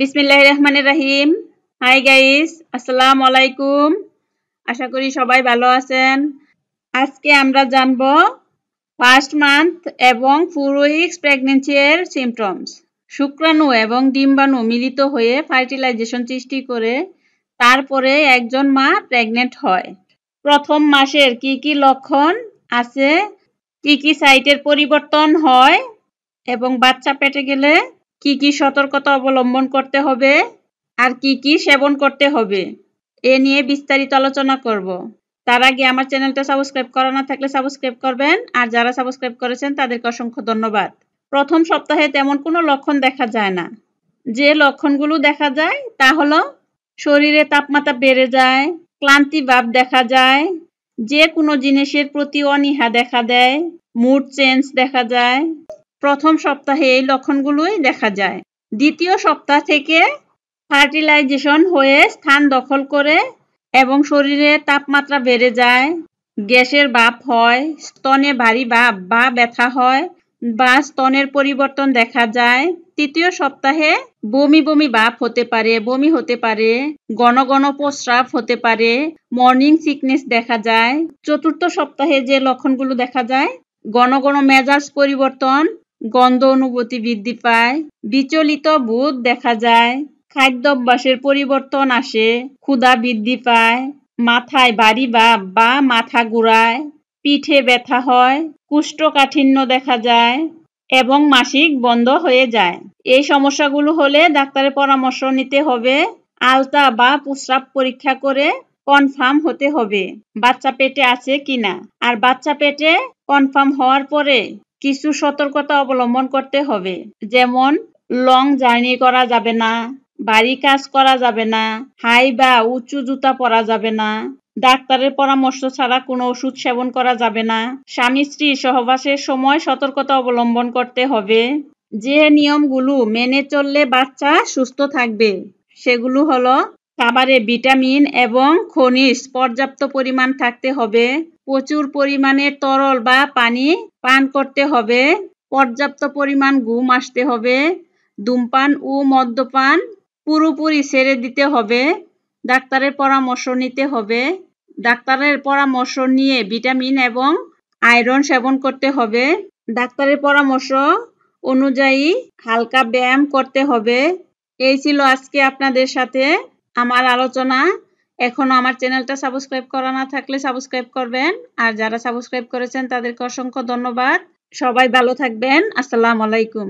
বিসমিল্লাহ রহমানের রাহিম hi guys আসসালাম আলাইকুম আশা করি সবাই ভালো আছেন আজকে আমরা জানব ফার্স্ট মান্থ এবং ফোর উইক্স প্রেগনেন্সি এর সিমটমস শুক্রাণু এবং ডিম্বাণু মিলিত হয়ে ফার্টিলাইজেশন সৃষ্টি করে তারপরে একজন মা প্রেগনেন্ট হয় প্রথম মাসের কি কি লক্ষণ আছে কি কি সাইটের পরিবর্তন হয় এবং বাচ্চা পেটে গেলে কি কি সতর্কতা অবলম্বন করতে হবে আর কি কি সেবন করতে হবে এ নিয়ে বিস্তারিত আলোচনা করব তার আগে আমার চ্যানেলটা সাবস্ক্রাইব করা না থাকলে সাবস্ক্রাইব করবেন আর যারা সাবস্ক্রাইব করেছেন তাদেরকে অসংখ্য ধন্যবাদ প্রথম সপ্তাহে তেমন কোনো লক্ষণ দেখা যায় না যে লক্ষণগুলো দেখা যায় তা হলো শরীরে তাপমাত্রা বেড়ে যায় ক্লান্তি ভাব দেখা যায় যে কোনো জিনিসের প্রতি অনীহা দেখা দেয় মুড চেঞ্জ দেখা যায় প্রথম সপ্তাহে এই লক্ষণগুলোই দেখা যায় দ্বিতীয় সপ্তাহ থেকে ফার্টিলাইজেশন হয়ে স্থান দখল করে এবং শরীরে তাপমাত্রা বেড়ে যায় গ্যাসের ভাব হয় স্তনে ভারী ভাব বা ব্যথা হয় বা স্তনের পরিবর্তন দেখা যায় তৃতীয় সপ্তাহে বমি বমি ভাব হতে পারে বমি হতে পারে গণ গণ প্রস্রাব হতে পারে মর্নিং সিকনেস দেখা যায় চতুর্থ সপ্তাহে যে লক্ষণগুলো দেখা যায় গণ গণ মেজাজ পরিবর্তন গন্ধ অনুভূতি বৃদ্ধি পায় বিচলিত বোধ দেখা যায় খাদ্যাভ্যাসের পরিবর্তন আসে ক্ষুধা বৃদ্ধি পায় মাথায় বাড়ি ভাব বা মাথা ঘুরায় পিঠে ব্যথা হয় কুষ্ঠকাঠিন্য দেখা যায় এবং মাসিক বন্ধ হয়ে যায় এই সমস্যাগুলো হলে ডাক্তারের পরামর্শ নিতে হবে আলতা বা প্রস্রাব পরীক্ষা করে কনফার্ম হতে হবে বাচ্চা পেটে আছে কিনা আর বাচ্চা পেটে কনফার্ম হওয়ার পরে কিছু সতর্কতা অবলম্বন করতে হবে যেমন লং জার্নি করা যাবে না বাড়ি কাজ করা যাবে না হাই বা উঁচু জুতা পরা যাবে না ডাক্তারের পরামর্শ ছাড়া কোনো ওষুধ সেবন করা যাবে না স্বামী স্ত্রী সহবাসের সময় সতর্কতা অবলম্বন করতে হবে যে নিয়মগুলো মেনে চললে বাচ্চা সুস্থ থাকবে সেগুলো হলো খাবারে ভিটামিন এবং খনিজ পর্যাপ্ত পরিমাণ থাকতে হবে প্রচুর পরিমাণে তরল বা পানি পান করতে হবে পর্যাপ্ত পরিমাণ ঘুম আসতে হবে ধূমপান ও মদ্যপান পুরোপুরি ছেড়ে দিতে হবে ডাক্তারের পরামর্শ নিতে হবে ডাক্তারের পরামর্শ নিয়ে ভিটামিন এবং আয়রন সেবন করতে হবে ডাক্তারের পরামর্শ অনুযায়ী হালকা ব্যায়াম করতে হবে এই ছিল আজকে আপনাদের সাথে আমার আলোচনা এখনো আমার চ্যানেলটা সাবস্ক্রাইব করা না থাকলে সাবস্ক্রাইব করবেন আর যারা সাবস্ক্রাইব করেছেন তাদেরকে অসংখ্য ধন্যবাদ সবাই ভালো থাকবেন আসসালামু আলাইকুম